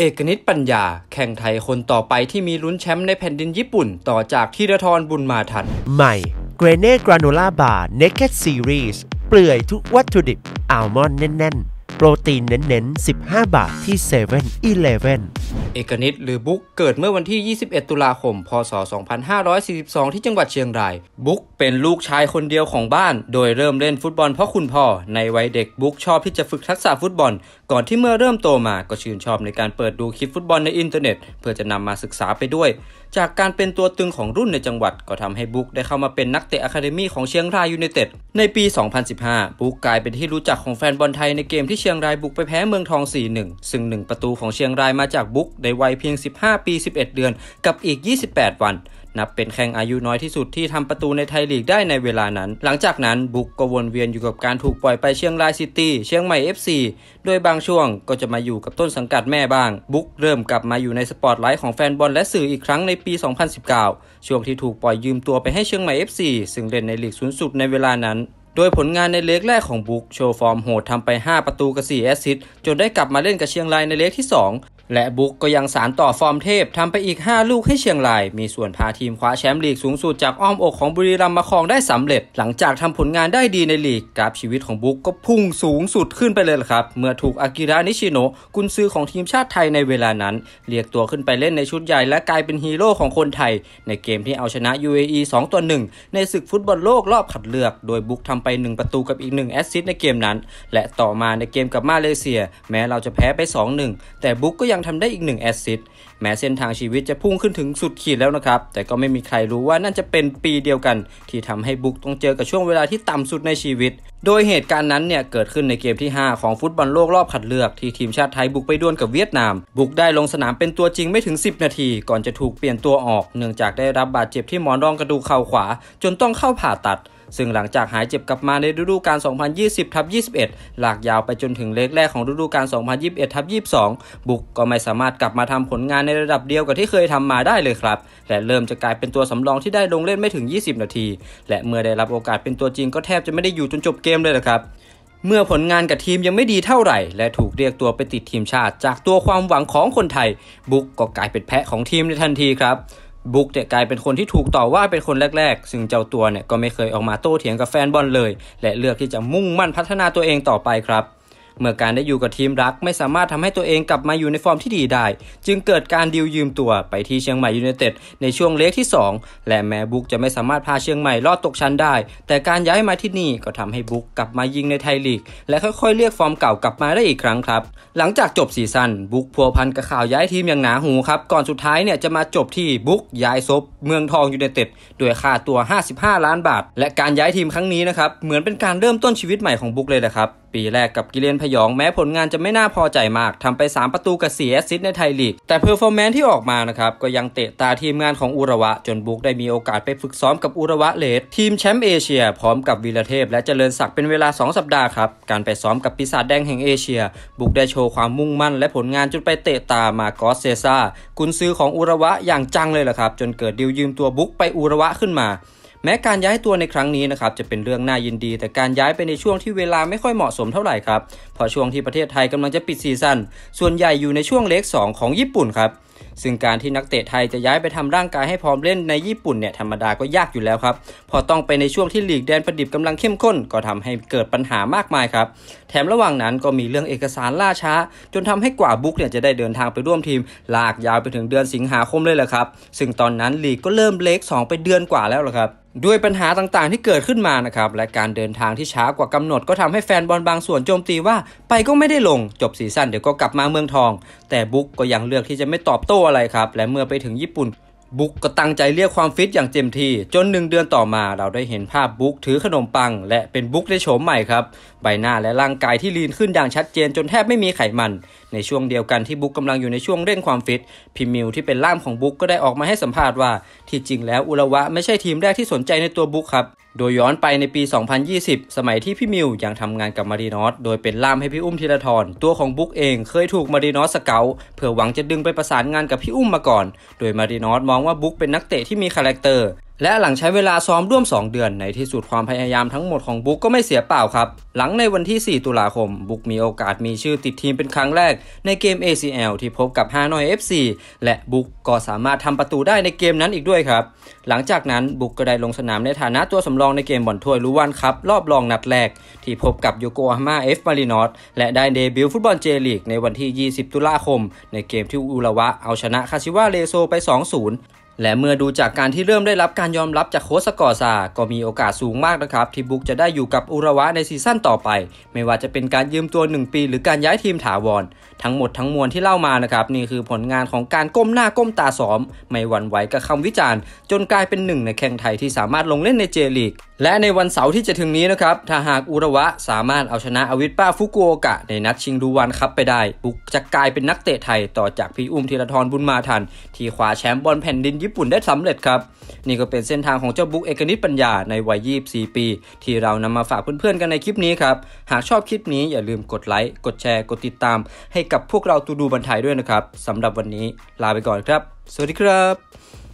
เอกนิตปัญญา แข่งไทยคนต่อไปที่มีลุ้นแชมป์ในแผ่นดินญี่ปุ่นต่อจากธีรทรบุญมาทัน ใหม่ เกรเน่กราโนล่าบาร์เนคเก็ตซีรีส์เปลือยทุกวัตถุดิบอัลมอนด์แน่น ๆ โปรตีนเน้นๆ 15 บาทที่7 e เ e ่นอเอกนิตหรือบุ๊กเกิดเมื่อวันที่ 21 ตุลาคม พศ 2542 ที่จังหวัดเชียงราย บุ๊กเป็นลูกชายคนเดียวของบ้าน โดยเริ่มเล่นฟุตบอลเพราะคุณพ่อ ในวัยเด็กบุ๊กชอบที่จะฝึกทักษะฟุตบอล ก่อนที่เมื่อเริ่มโตมา ก็ชื่นชอบในการเปิดดูคลิปฟุตบอลในอินเทอร์เน็ต เพื่อจะนำมาศึกษาไปด้วยจากการเป็นตัวตึงของรุ่นในจังหวัดก็ทำให้บุ๊กได้เข้ามาเป็นนักเตะอะคาเดมี่ของเชียงรายยูไนเต็ดในปี 2015 บุ๊กกลายเป็นที่รู้จักของแฟนบอลไทยในเกมที่เชียงรายบุกไปแพ้เมืองทอง 4-1 ซึ่ง1ประตูของเชียงรายมาจากบุ๊กในวัยเพียง 15 ปี 11 เดือนกับอีก 28 วันนับเป็นแข้งอายุน้อยที่สุดที่ทำประตูในไทยลีกได้ในเวลานั้น หลังจากนั้นบุกก็วนเวียนอยู่กับการถูกปล่อยไปเชียงรายซิตี้เชียงใหม่ FC โดยบางช่วงก็จะมาอยู่กับต้นสังกัดแม่บ้างบุกเริ่มกลับมาอยู่ในสปอตไลท์ของแฟนบอลและสื่ออีกครั้งในปี 2019 ช่วงที่ถูกปล่อยยืมตัวไปให้เชียงใหม่ FC ซึ่งเล่นในลีกสูงสุดในเวลานั้น โดยผลงานในเล็กแรกของบุกโชว์ฟอร์มโหดทำไป 5 ประตูกับ 4 แอสซิสต์จนได้กลับมาเล่นกับเชียงรายในเล็กที่ 2และบุ๊กก็ยังสารต่อฟอร์มเทพทำไปอีก 5 ลูกให้เชียงราย มีส่วนพาทีมคว้าแชมป์ลีกสูงสุด จากอ้อมอกของบุรีรัมย์มาครองได้สำเร็จ หลังจากทำผลงานได้ดีในลีก กราฟชีวิตของบุ๊กก็พุ่งสูงสุดขึ้นไปเลยล่ะครับ เมื่อถูกอากิระนิชิโนะกุนซือของทีมชาติไทยในเวลานั้น เรียกตัวขึ้นไปเล่นในชุดใหญ่ และกลายเป็นฮีโร่ของคนไทย ในเกมที่เอาชนะ UAE 2ต่อ1ในศึกฟุตบอลโลกรอบคัดเลือก โดยบุ๊กทำไป 1 ประตูกับอีก1แอสซิสต์ในเกมนั้นและต่อมาในเกมกับมาเลเซียแม้เราจะแพ้ไป2-1แต่บุกก็ยังังทาได้อีกหนึ่งแอซิสแม้เส้นทางชีวิตจะพุ่งขึ้นถึงสุดขีดแล้วนะครับ แต่ก็ไม่มีใครรู้ว่านั่นจะเป็นปีเดียวกันที่ทำให้บุกต้องเจอกับช่วงเวลาที่ต่ำสุดในชีวิต โดยเหตุการณ์นั้นเนี่ย เกิดขึ้นในเกมที่ 5 ของฟุตบอลโลกรอบคัดเลือก ที่ทีมชาติไทยบุกไปด้วนกับเวียดนาม บุกได้ลงสนามเป็นตัวจริงไม่ถึง 10 นาที ก่อนจะถูกเปลี่ยนตัวออกเนื่องจากได้รับบาดเจ็บที่หมอนรองกระดูกเข่าขวา จนต้องเข้าผ่าตัดซึ่งหลังจากหายเจ็บกลับมาในฤดูกาล 2020ทับ21หลากยาวไปจนถึงเลกแรกของฤดูกาล 2021ทับ22 บุกก็ไม่สามารถกลับมาทำผลงานในระดับเดียวกับที่เคยทำมาได้เลยครับ และเริ่มจะกลายเป็นตัวสำรองที่ได้ลงเล่นไม่ถึง 20 นาที และเมื่อได้รับโอกาสเป็นตัวจริง ก็แทบจะไม่ได้อยู่จนจบเกมเลยนะครับ เมื่อผลงานกับทีมยังไม่ดีเท่าไหร่ และถูกเรียกตัวไปติดทีมชาติ จากตัวความหวังของคนไทย บุกก็กลายเป็นแพะของทีมในทันทีครับบุ๊กเนี่ยกลายเป็นคนที่ถูกต่อว่าเป็นคนแรกๆ ซึ่งเจ้าตัวเนี่ยก็ไม่เคยออกมาโต้เถียงกับแฟนบอลเลย และเลือกที่จะมุ่งมั่นพัฒนาตัวเองต่อไปครับเมื่อการได้อยู่กับทีมรัก ไม่สามารถทำให้ตัวเองกลับมาอยู่ในฟอร์มที่ดีได้ จึงเกิดการดิวยืมตัวไปที่เชียงใหม่ยูเนเต็ดในช่วงเล็กที่ 2 และแม้บุ๊กจะไม่สามารถพาเชียงใหม่รอดตกชั้นได้แต่การย้ายมาที่นี่ก็ทำให้บุ๊กกลับมายิงในไทยลีกและค่อยๆ เรียกฟอร์มเก่ากลับมาได้อีกครั้งครับหลังจากจบซีซั่นบุ๊กพัวพันกับข่าวย้ายทีมอย่างหนาหูครับก่อนสุดท้ายเนี่ยจะมาจบที่บุ๊กย้ายซบเมืองทองยูเนเต็ดด้วยค่าตัว 55 ล้านบาท และการย้ายทีมครั้งนี้นะครับเหมือนเป็นการเริ่มต้นชีวิตใหม่ของบุกเลยนะครับปีแรกกับกิเลนพยองแม้ผลงานจะไม่น่าพอใจมากทำไป 3 ประตูกับเสียซิตในไทยลีกแต่เพอร์ฟอร์แมนที่ออกมานะครับก็ยังเตะตาทีมงานของอุระวะ จนบุกได้มีโอกาสไปฝึกซ้อมกับอุระวะเลดทีมแชมป์เอเชียพร้อมกับวีรเทพ และเจริญศักดิ์เป็นเวลา 2 สัปดาห์ครับ การไปซ้อมกับปีศาจแดงแห่งเอเชีย บุกได้โชว์ความมุ่งมั่น และผลงานจนไปเตะตามากอสเซซ่ากุนซือของอุระวะอย่างจังเลยล่ะครับ จนเกิดดิวยืมตัวบุกไปอุระวะขึ้นมาแม้การย้ายตัวในครั้งนี้นะครับจะเป็นเรื่องน่ายินดี แต่การย้ายไปในช่วงที่เวลาไม่ค่อยเหมาะสมเท่าไหร่ครับเพราะช่วงที่ประเทศไทยกำลังจะปิดซีซั่นส่วนใหญ่อยู่ในช่วงเล็ก2ของญี่ปุ่นครับซึ่งการที่นักเตะไทยจะย้ายไปทำร่างกายให้พร้อมเล่นในญี่ปุ่นเนี่ยธรรมดาก็ยากอยู่แล้วครับ พอต้องไปในช่วงที่หลีกแดนประดิบกำลังเข้มข้นก็ทำให้เกิดปัญหามากมายครับ แถมระหว่างนั้นก็มีเรื่องเอกสารล่าช้า จนทำให้กว่าบุ๊กเนี่ยจะได้เดินทางไปร่วมทีม ลากยาวไปถึงเดือนสิงหาคมเลยแหละครับ ซึ่งตอนนั้นหลีกก็เริ่มเล็ก2 ไปเดือนกว่าแล้วละครับด้วยปัญหาต่างๆที่เกิดขึ้นมานะครับและการเดินทางที่ช้ากว่ากำหนด ก็ทำให้แฟนบอลบางส่วนโจมตีว่าไปก็ไม่ได้ลงจบซีซั่นเดี๋ยวก็กลับมาเมืองทอง แต่บุ๊กก็ยังเลือกที่จะไม่ตอบโต้อะไรครับ และเมื่อไปถึงญี่ปุ่นบุ๊กก็ตั้งใจเรียกความฟิตอย่างเต็มที่จนหนึ่งเดือนต่อมาเราได้เห็นภาพบุ๊กถือขนมปัง และเป็นบุ๊กด้โฉมใหม่ครับ ใบหน้าและร่างกายที่ลีนขึ้นอย่างชัดเจน จนแทบไม่มีไขมัน ในช่วงเดียวกันที่บุ๊กกำลังอยู่ในช่วงเร่งความฟิตพิมิวที่เป็นล่ามของบุ๊กก็ได้ออกมาให้สัมภาษณ์ว่าที่จริงแล้วอุระวะไม่ใช่ทีมแรกที่สนใจในตัวบุ๊กครับโดยย้อนไปในปี 2020 สมัยที่พี่มิวยังทำงานกับมารีนอสโดยเป็นล่ามให้พี่อุ้มธีรทร ตัวของบุ๊กเองเคยถูกมารีนอสสเกลเพื่อหวังจะดึงไปประสานงานกับพี่อุ้มมาก่อน โดยมารีนอสมองว่าบุ๊กเป็นนักเตะที่มีคาแรคเตอร์และหลังใช้เวลาซ้อมร่วม 2 เดือน ในที่สุดความพยายามทั้งหมดของบุ๊กก็ไม่เสียเปล่าครับ หลังในวันที่ 4 ตุลาคม บุ๊กมีโอกาสมีชื่อติดทีมเป็นครั้งแรก ในเกม ACL ที่พบกับฮานอย FC และบุ๊กก็สามารถทำประตูได้ในเกมนั้นอีกด้วยครับ หลังจากนั้นบุ๊กก็ได้ลงสนามในฐานะตัวสำรองในเกมบอลถ้วยลูวันครับรอบรองนัดแรก ที่พบกับโยโกฮาม่าเอฟมารินอสและได้เดบิวต์ฟุตบอลเจลีกในวันที่20 ตุลาคม ในเกมที่อุละวะเอาชนะคาชิวาเลโซไป2-0และเมื่อดูจากการที่เริ่มได้รับการยอมรับจากโค้ชสกอร์ซาก็มีโอกาสสูงมากนะครับที่บุกจะได้อยู่กับอุระวะในซีซั่นต่อไป ไม่ว่าจะเป็นการยืมตัว 1 ปี หรือการย้ายทีมถาวร ทั้งหมดทั้งมวลที่เล่ามานะครับนี่คือผลงานของการก้มหน้าก้มตาซ้อม ไม่หวั่นไหวกับคำวิจารณ์จนกลายเป็นหนึ่ง ในแข่งไทยที่สามารถลงเล่นในเจลีกและในวันเสาร์ที่จะถึงนี้นะครับถ้าหากอุระวะสามารถเอาชนะอวิทป้าฟุกุโอกะในนัดชิงดูวันครับไปได้ บุกจะกลายเป็นนักเตะไทยต่อจากพี่อุ้มธีรทรบุญมาทัน ที่คว้าแชมป์บอลแผ่นดินญี่ปุ่นได้สำเร็จครับนี่ก็เป็นเส้นทางของเจ้าบุ๊กเอกนิตปัญญาในวัย24ปีที่เรานำมาฝากเพื่อนๆกันในคลิปนี้ครับ หากชอบคลิปนี้อย่าลืมกดไลค์ กดแชร์ กดติดตามให้กับพวกเราตูดูบันทายด้วยนะครับสำหรับวันนี้ลาไปก่อนครับ สวัสดีครับ